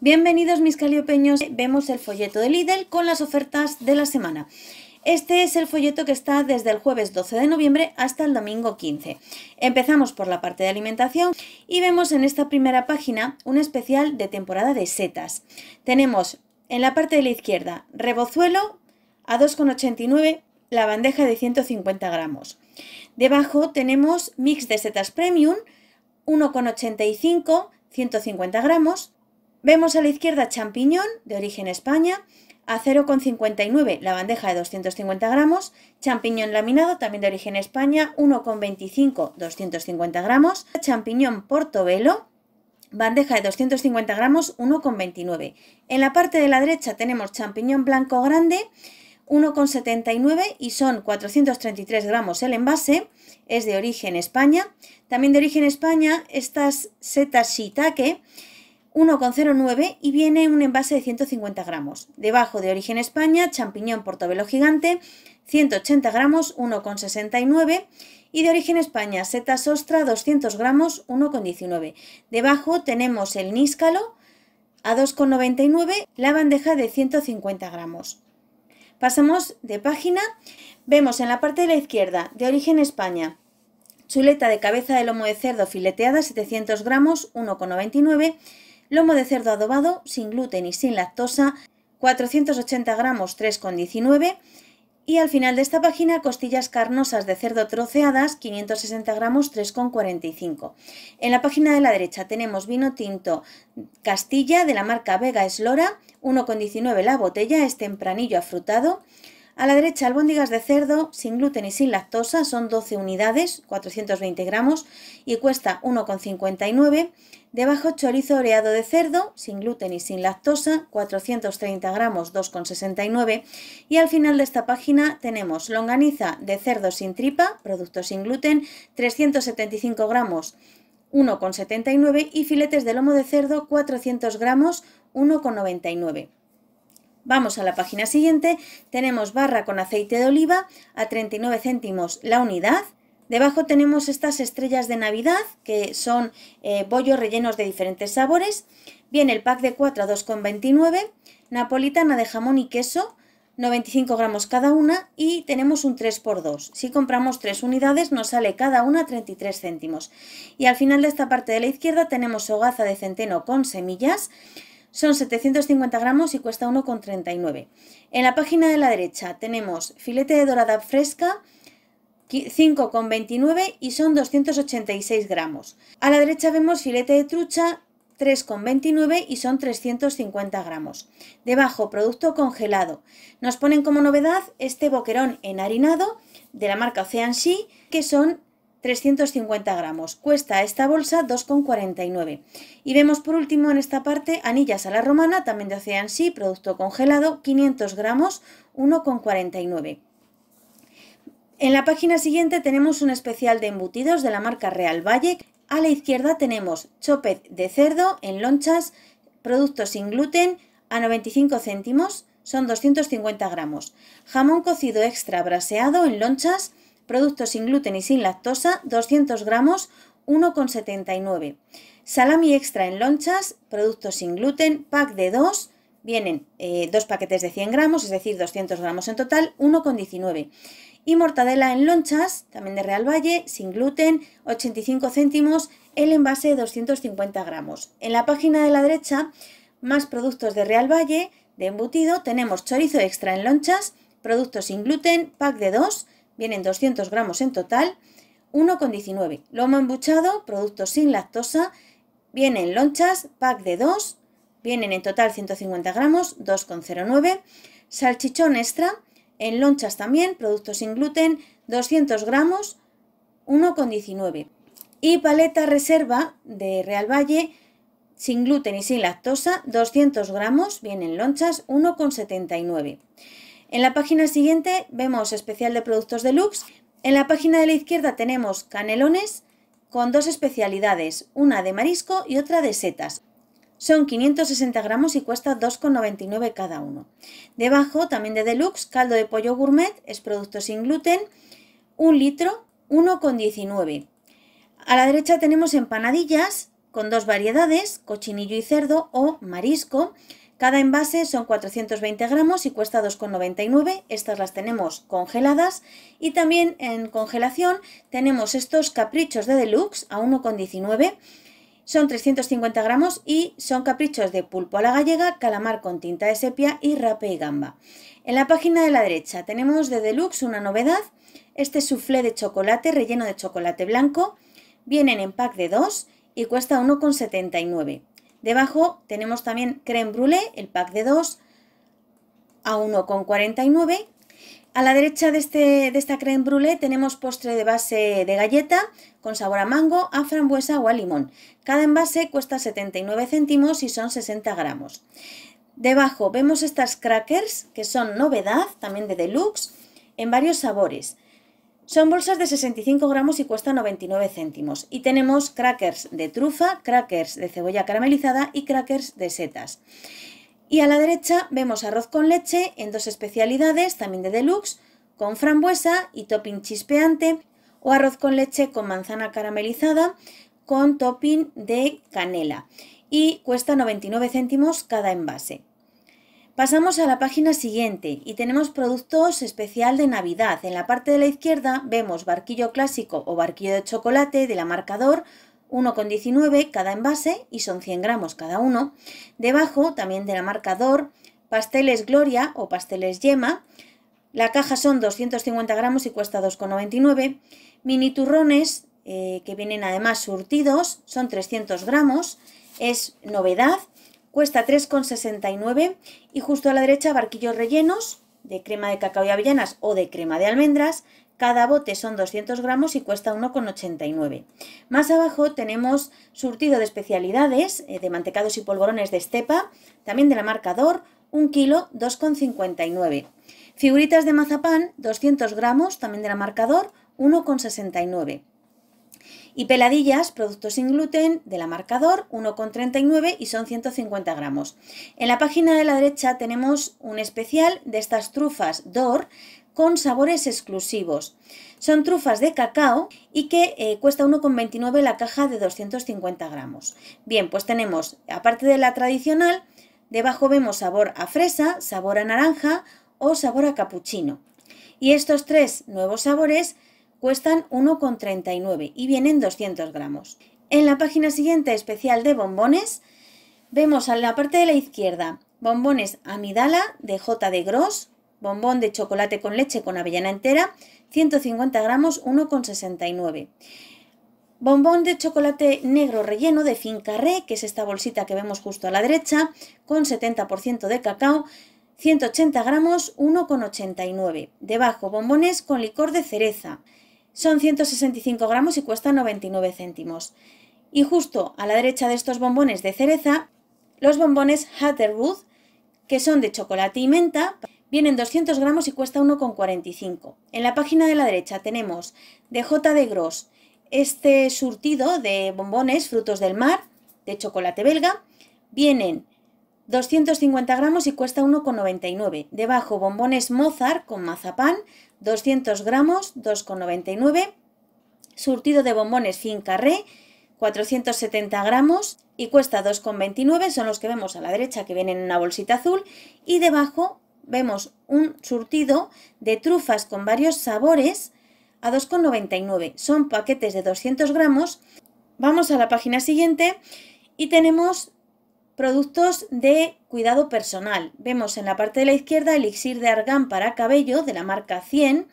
Bienvenidos mis caliopeños, vemos el folleto de Lidl con las ofertas de la semana. Este es el folleto que está desde el jueves 12 de noviembre hasta el domingo 15. Empezamos por la parte de alimentación y vemos en esta primera página un especial de temporada de setas. Tenemos en la parte de la izquierda rebozuelo a 2,89 la bandeja de 150 gramos. Debajo tenemos mix de setas premium 1,85 150 gramos Vemos a la izquierda champiñón de origen España a 0,59 la bandeja de 250 gramos, champiñón laminado también de origen España 1,25 250 gramos, champiñón portobelo bandeja de 250 gramos 1,29. En la parte de la derecha tenemos champiñón blanco grande 1,79 y son 433 gramos el envase, es de origen España. También de origen España estas setas shiitake 1,09 y viene un envase de 150 gramos. Debajo de origen España, champiñón portobelo gigante, 180 gramos, 1,69 y de origen España, seta ostra 200 gramos, 1,19. Debajo tenemos el níscalo a 2,99, la bandeja de 150 gramos. Pasamos de página, vemos en la parte de la izquierda, de origen España, chuleta de cabeza de lomo de cerdo fileteada, 700 gramos, 1,99 Lomo de cerdo adobado, sin gluten y sin lactosa, 480 gramos, 3,19. Y al final de esta página, costillas carnosas de cerdo troceadas, 560 gramos, 3,45. En la página de la derecha tenemos vino tinto Castilla de la marca Vega Eslora, 1,19 la botella, es tempranillo afrutado. A la derecha, albóndigas de cerdo sin gluten y sin lactosa, son 12 unidades, 420 gramos, y cuesta 1,59. Debajo, chorizo oreado de cerdo sin gluten y sin lactosa, 430 gramos, 2,69. Y al final de esta página tenemos longaniza de cerdo sin tripa, producto sin gluten, 375 gramos, 1,79. Y filetes de lomo de cerdo, 400 gramos, 1,99. Vamos a la página siguiente, tenemos barra con aceite de oliva a 39 céntimos la unidad. Debajo tenemos estas estrellas de Navidad, que son eh, bollos rellenos de diferentes sabores. Viene el pack de 4 a 2,29, napolitana de jamón y queso, 95 gramos cada una y tenemos un 3x2. Si compramos 3 unidades nos sale cada una 33 céntimos. Y al final de esta parte de la izquierda tenemos hogaza de centeno con semillas, son 750 gramos y cuesta 1,39. En la página de la derecha tenemos filete de dorada fresca, 5,29 y son 286 gramos. A la derecha vemos filete de trucha, 3,29 y son 350 gramos. Debajo, producto congelado. Nos ponen como novedad este boquerón enharinado de la marca Ocean que son 350 gramos. Cuesta esta bolsa 2,49. Y vemos por último en esta parte anillas a la romana, también de Ocean producto congelado, 500 gramos, 1,49. En la página siguiente tenemos un especial de embutidos de la marca Real Valle. A la izquierda tenemos chopet de cerdo en lonchas, productos sin gluten a 95 céntimos, son 250 gramos. Jamón cocido extra braseado en lonchas, Productos sin gluten y sin lactosa, 200 gramos, 1,79. Salami extra en lonchas, productos sin gluten, pack de 2, vienen eh, dos paquetes de 100 gramos, es decir, 200 gramos en total, 1,19. Y mortadela en lonchas, también de Real Valle, sin gluten, 85 céntimos, el envase de 250 gramos. En la página de la derecha, más productos de Real Valle, de embutido, tenemos chorizo extra en lonchas, productos sin gluten, pack de 2, vienen 200 gramos en total, 1,19. Lomo embuchado, productos sin lactosa, vienen lonchas, pack de 2, vienen en total 150 gramos, 2,09. Salchichón extra, en lonchas también, productos sin gluten, 200 gramos, 1,19. Y paleta reserva de Real Valle, sin gluten y sin lactosa, 200 gramos, vienen lonchas, 1,79. En la página siguiente vemos especial de productos deluxe. En la página de la izquierda tenemos canelones con dos especialidades, una de marisco y otra de setas. Son 560 gramos y cuesta 2,99 cada uno. Debajo, también de deluxe, caldo de pollo gourmet, es producto sin gluten, un litro, 1,19. A la derecha tenemos empanadillas con dos variedades, cochinillo y cerdo o marisco, cada envase son 420 gramos y cuesta 2,99. Estas las tenemos congeladas. Y también en congelación tenemos estos caprichos de deluxe a 1,19. Son 350 gramos y son caprichos de pulpo a la gallega, calamar con tinta de sepia y rape y gamba. En la página de la derecha tenemos de deluxe una novedad. Este soufflé de chocolate relleno de chocolate blanco. Vienen en pack de 2 y cuesta 1,79. Debajo tenemos también creme brûlée, el pack de 2 a 1,49. A la derecha de, este, esta creme brûlée tenemos postre de base de galleta con sabor a mango, a frambuesa o a limón. Cada envase cuesta 79 céntimos y son 60 gramos. Debajo vemos estas crackers que son novedad, también de deluxe, en varios sabores. Son bolsas de 65 gramos y cuestan 99 céntimos. Y tenemos crackers de trufa, crackers de cebolla caramelizada y crackers de setas. Y a la derecha vemos arroz con leche en dos especialidades, también de deluxe, con frambuesa y topping chispeante, o arroz con leche con manzana caramelizada con topping de canela. Y cuesta 99 céntimos cada envase. Pasamos a la página siguiente y tenemos productos especial de Navidad. En la parte de la izquierda vemos barquillo clásico o barquillo de chocolate de la marcador, 1,19 cada envase y son 100 gramos cada uno. Debajo también de la marcador, pasteles Gloria o pasteles Yema. La caja son 250 gramos y cuesta 2,99. Mini turrones eh, que vienen además surtidos son 300 gramos. Es novedad Cuesta 3,69 y justo a la derecha barquillos rellenos de crema de cacao y avellanas o de crema de almendras. Cada bote son 200 gramos y cuesta 1,89. Más abajo tenemos surtido de especialidades eh, de mantecados y polvorones de estepa, también de la marca Dor, 1 kilo 2,59. Figuritas de mazapán, 200 gramos, también de la marca Dor, 1,69. Y peladillas, productos sin gluten, de la marcador, 1,39 y son 150 gramos. En la página de la derecha tenemos un especial de estas trufas DOR con sabores exclusivos. Son trufas de cacao y que eh, cuesta 1,29 la caja de 250 gramos. Bien, pues tenemos, aparte de la tradicional, debajo vemos sabor a fresa, sabor a naranja o sabor a capuchino. Y estos tres nuevos sabores cuestan 1,39 y vienen 200 gramos. En la página siguiente especial de bombones, vemos en la parte de la izquierda bombones amidala de J. de Gros, bombón de chocolate con leche con avellana entera, 150 gramos, 1,69. Bombón de chocolate negro relleno de Fincarré, que es esta bolsita que vemos justo a la derecha, con 70% de cacao, 180 gramos, 1,89. Debajo, bombones con licor de cereza, son 165 gramos y cuesta 99 céntimos. Y justo a la derecha de estos bombones de cereza, los bombones Hatterwood, que son de chocolate y menta, vienen 200 gramos y cuesta 1,45. En la página de la derecha tenemos de J. de Gross este surtido de bombones frutos del mar de chocolate belga. Vienen 250 gramos y cuesta 1,99. Debajo bombones Mozart con mazapán 200 gramos, 2,99. Surtido de bombones fin carré, 470 gramos y cuesta 2,29. Son los que vemos a la derecha que vienen en una bolsita azul. Y debajo vemos un surtido de trufas con varios sabores a 2,99. Son paquetes de 200 gramos. Vamos a la página siguiente y tenemos Productos de cuidado personal. Vemos en la parte de la izquierda elixir de argán para cabello de la marca 100,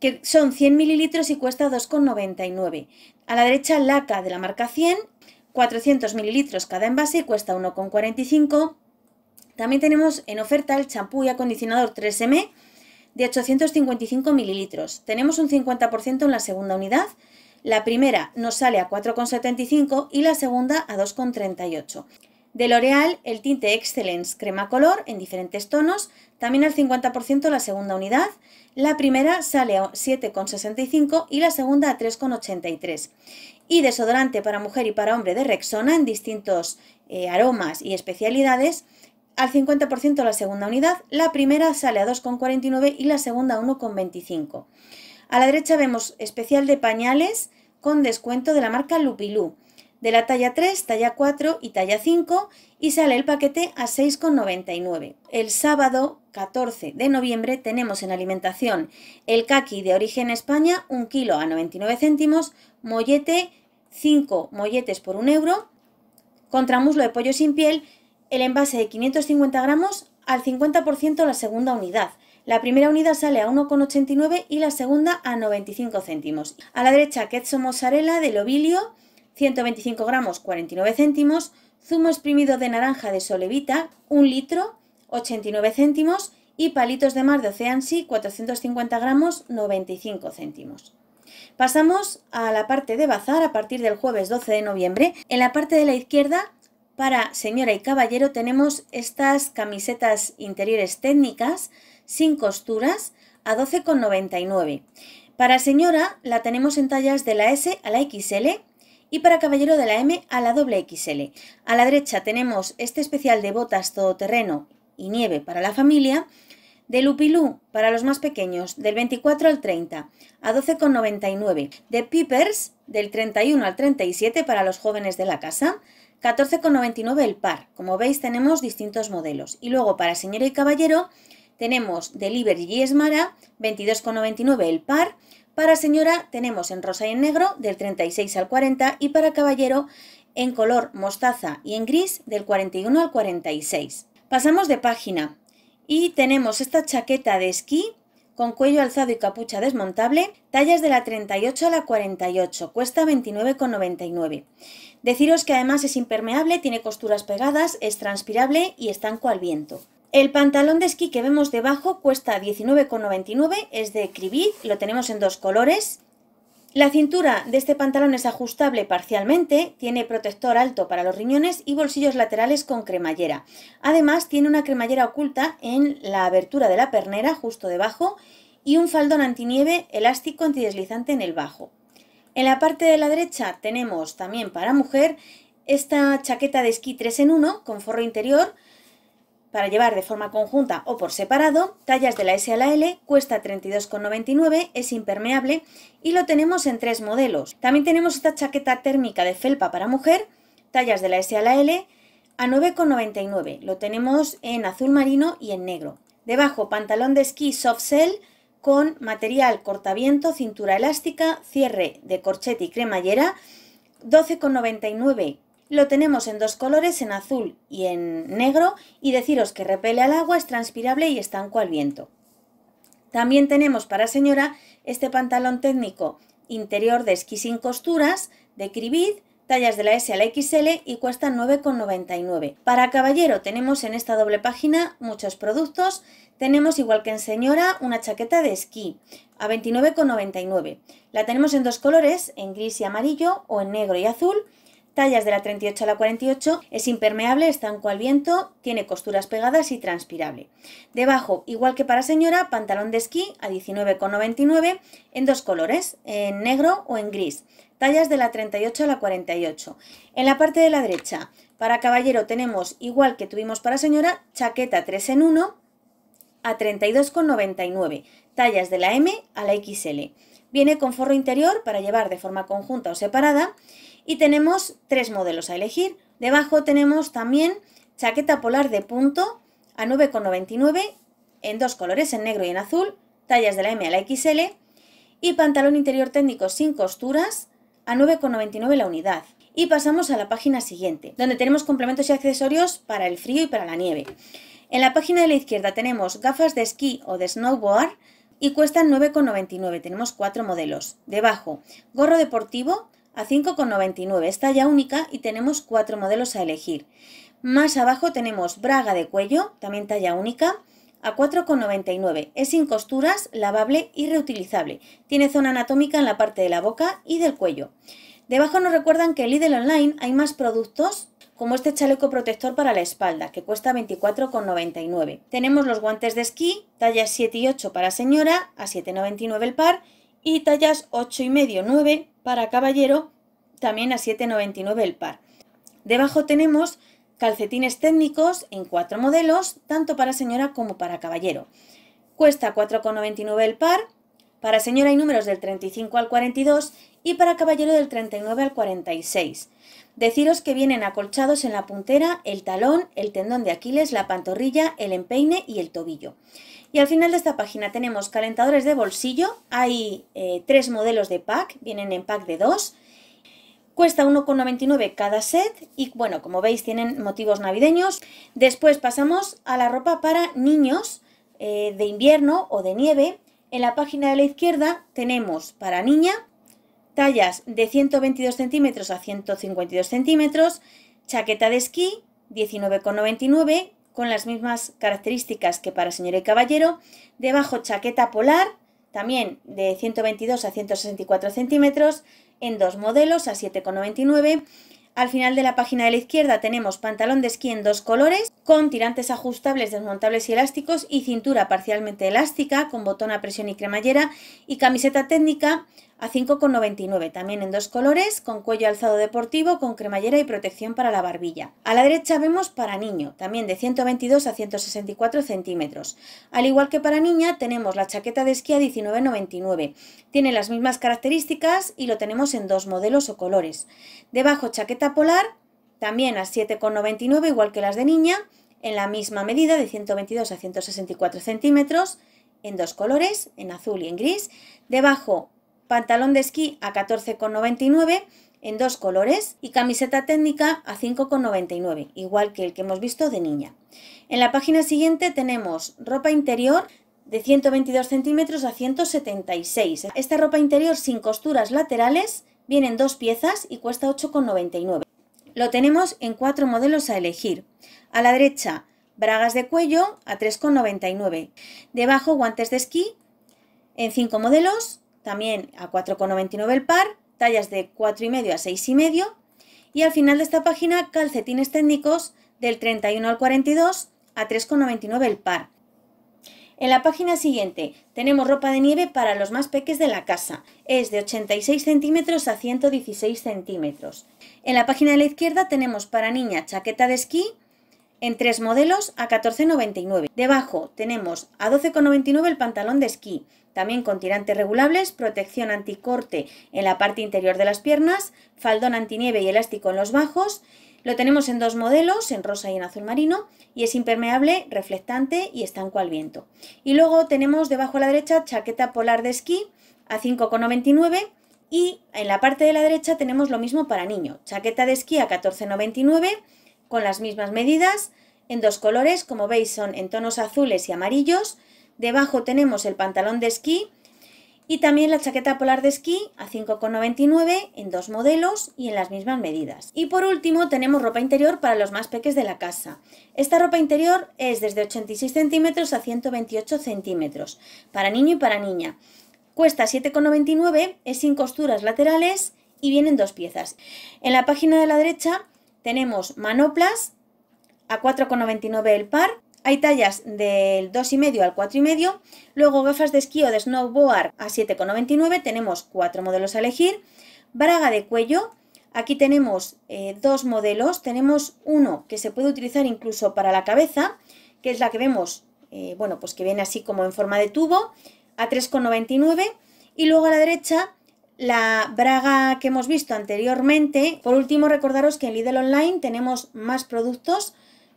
que son 100 mililitros y cuesta 2,99. A la derecha laca de la marca 100, 400 mililitros cada envase y cuesta 1,45. También tenemos en oferta el champú y acondicionador 3M de 855 mililitros. Tenemos un 50% en la segunda unidad. La primera nos sale a 4,75 y la segunda a 2,38. De L'Oreal, el tinte Excellence Crema Color en diferentes tonos, también al 50% la segunda unidad. La primera sale a 7,65 y la segunda a 3,83. Y desodorante para mujer y para hombre de Rexona en distintos eh, aromas y especialidades, al 50% la segunda unidad. La primera sale a 2,49 y la segunda a 1,25. A la derecha vemos especial de pañales con descuento de la marca Lupilú de la talla 3, talla 4 y talla 5 y sale el paquete a 6,99. El sábado 14 de noviembre tenemos en alimentación el kaki de origen España, 1 kilo a 99 céntimos, mollete, 5 molletes por 1 euro, contramuslo de pollo sin piel, el envase de 550 gramos al 50% la segunda unidad. La primera unidad sale a 1,89 y la segunda a 95 céntimos. A la derecha, queso mozzarella del ovilio, 125 gramos 49 céntimos, zumo exprimido de naranja de solevita 1 litro 89 céntimos y palitos de mar de Oceansi 450 gramos 95 céntimos. Pasamos a la parte de bazar a partir del jueves 12 de noviembre. En la parte de la izquierda, para señora y caballero, tenemos estas camisetas interiores técnicas sin costuras a 12,99. Para señora la tenemos en tallas de la S a la XL y para caballero de la M a la doble XL. A la derecha tenemos este especial de botas todoterreno y nieve para la familia, de Lupilú para los más pequeños del 24 al 30 a 12,99, de Pippers del 31 al 37 para los jóvenes de la casa, 14,99 el par. Como veis tenemos distintos modelos y luego para señora y caballero tenemos de Liberty y Esmara 22,99 el par para señora tenemos en rosa y en negro del 36 al 40 y para caballero en color mostaza y en gris del 41 al 46. Pasamos de página y tenemos esta chaqueta de esquí con cuello alzado y capucha desmontable, tallas de la 38 a la 48, cuesta 29,99. Deciros que además es impermeable, tiene costuras pegadas, es transpirable y estanco al viento. El pantalón de esquí que vemos debajo cuesta 19,99, es de Cribí, lo tenemos en dos colores. La cintura de este pantalón es ajustable parcialmente, tiene protector alto para los riñones y bolsillos laterales con cremallera. Además, tiene una cremallera oculta en la abertura de la pernera, justo debajo, y un faldón antinieve elástico antideslizante en el bajo. En la parte de la derecha tenemos también para mujer esta chaqueta de esquí 3 en 1 con forro interior, para llevar de forma conjunta o por separado, tallas de la S a la L, cuesta 32,99, es impermeable y lo tenemos en tres modelos. También tenemos esta chaqueta térmica de felpa para mujer, tallas de la S a la L, a 9,99. Lo tenemos en azul marino y en negro. Debajo, pantalón de esquí soft Cell con material cortaviento, cintura elástica, cierre de corchete y cremallera, 12,99 lo tenemos en dos colores, en azul y en negro, y deciros que repele al agua, es transpirable y estanco al viento. También tenemos para señora este pantalón técnico interior de esquí sin costuras, de cribid, tallas de la S a la XL y cuesta 9,99. Para caballero tenemos en esta doble página muchos productos. Tenemos igual que en señora una chaqueta de esquí a 29,99. La tenemos en dos colores, en gris y amarillo o en negro y azul Tallas de la 38 a la 48, es impermeable, estanco al viento, tiene costuras pegadas y transpirable. Debajo, igual que para señora, pantalón de esquí a 19,99 en dos colores, en negro o en gris. Tallas de la 38 a la 48. En la parte de la derecha, para caballero tenemos, igual que tuvimos para señora, chaqueta 3 en 1 a 32,99, tallas de la M a la XL. Viene con forro interior para llevar de forma conjunta o separada y tenemos tres modelos a elegir. Debajo tenemos también chaqueta polar de punto a 9,99 en dos colores, en negro y en azul, tallas de la M a la XL y pantalón interior técnico sin costuras a 9,99 la unidad. Y pasamos a la página siguiente, donde tenemos complementos y accesorios para el frío y para la nieve. En la página de la izquierda tenemos gafas de esquí o de snowboard y cuestan 9,99. Tenemos cuatro modelos. Debajo, gorro deportivo a 5,99 es talla única y tenemos cuatro modelos a elegir. Más abajo tenemos braga de cuello, también talla única, a 4,99. Es sin costuras, lavable y reutilizable. Tiene zona anatómica en la parte de la boca y del cuello. Debajo nos recuerdan que en Lidl Online hay más productos como este chaleco protector para la espalda, que cuesta 24,99. Tenemos los guantes de esquí, tallas 7 y 8 para señora, a 7,99 el par, y tallas 8,5, 9 para caballero, también a 7,99 el par. Debajo tenemos calcetines técnicos en cuatro modelos, tanto para señora como para caballero. Cuesta 4,99 el par para señora hay números del 35 al 42 y para caballero del 39 al 46. Deciros que vienen acolchados en la puntera el talón, el tendón de Aquiles, la pantorrilla, el empeine y el tobillo. Y al final de esta página tenemos calentadores de bolsillo, hay eh, tres modelos de pack, vienen en pack de dos. Cuesta 1,99 cada set y bueno, como veis tienen motivos navideños. Después pasamos a la ropa para niños eh, de invierno o de nieve en la página de la izquierda tenemos para niña tallas de 122 centímetros a 152 centímetros, chaqueta de esquí 19,99 con las mismas características que para señor y caballero, debajo chaqueta polar también de 122 a 164 centímetros en dos modelos a 7,99 al final de la página de la izquierda tenemos pantalón de esquí en dos colores, con tirantes ajustables, desmontables y elásticos, y cintura parcialmente elástica, con botón a presión y cremallera, y camiseta técnica a 5,99, también en dos colores, con cuello alzado deportivo, con cremallera y protección para la barbilla. A la derecha vemos para niño, también de 122 a 164 centímetros. Al igual que para niña, tenemos la chaqueta de esquí a 19,99. Tiene las mismas características y lo tenemos en dos modelos o colores. Debajo chaqueta polar, también a 7,99, igual que las de niña, en la misma medida, de 122 a 164 centímetros, en dos colores, en azul y en gris. Debajo pantalón de esquí a 14,99 en dos colores y camiseta técnica a 5,99, igual que el que hemos visto de niña. En la página siguiente tenemos ropa interior de 122 centímetros a 176. Esta ropa interior sin costuras laterales viene en dos piezas y cuesta 8,99. Lo tenemos en cuatro modelos a elegir. A la derecha, bragas de cuello a 3,99. Debajo, guantes de esquí en cinco modelos también a 4,99 el par, tallas de 4,5 a 6,5 y al final de esta página calcetines técnicos del 31 al 42 a 3,99 el par. En la página siguiente tenemos ropa de nieve para los más peques de la casa. Es de 86 centímetros a 116 centímetros. En la página de la izquierda tenemos para niña chaqueta de esquí en tres modelos a 14,99. Debajo tenemos a 12,99 el pantalón de esquí, también con tirantes regulables, protección anticorte en la parte interior de las piernas, faldón antinieve y elástico en los bajos. Lo tenemos en dos modelos, en rosa y en azul marino, y es impermeable, reflectante y estanco al viento. Y luego tenemos debajo a la derecha chaqueta polar de esquí a 5,99 y en la parte de la derecha tenemos lo mismo para niño, chaqueta de esquí a 14,99 con las mismas medidas, en dos colores, como veis son en tonos azules y amarillos. Debajo tenemos el pantalón de esquí y también la chaqueta polar de esquí a 5,99 en dos modelos y en las mismas medidas. Y por último tenemos ropa interior para los más peques de la casa. Esta ropa interior es desde 86 centímetros a 128 centímetros, para niño y para niña. Cuesta 7,99, es sin costuras laterales y vienen dos piezas. En la página de la derecha tenemos manoplas a 4,99 el par. Hay tallas del 2,5 al 4,5. Luego gafas de esquí o de snowboard a 7,99. Tenemos cuatro modelos a elegir. Braga de cuello. Aquí tenemos eh, dos modelos. Tenemos uno que se puede utilizar incluso para la cabeza, que es la que vemos, eh, bueno, pues que viene así como en forma de tubo, a 3,99. Y luego a la derecha la braga que hemos visto anteriormente. Por último, recordaros que en Lidl Online tenemos más productos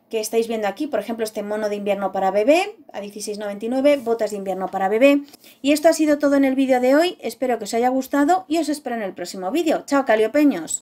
que estáis viendo aquí, por ejemplo, este mono de invierno para bebé a 16,99, botas de invierno para bebé. Y esto ha sido todo en el vídeo de hoy, espero que os haya gustado y os espero en el próximo vídeo. ¡Chao, caliopeños!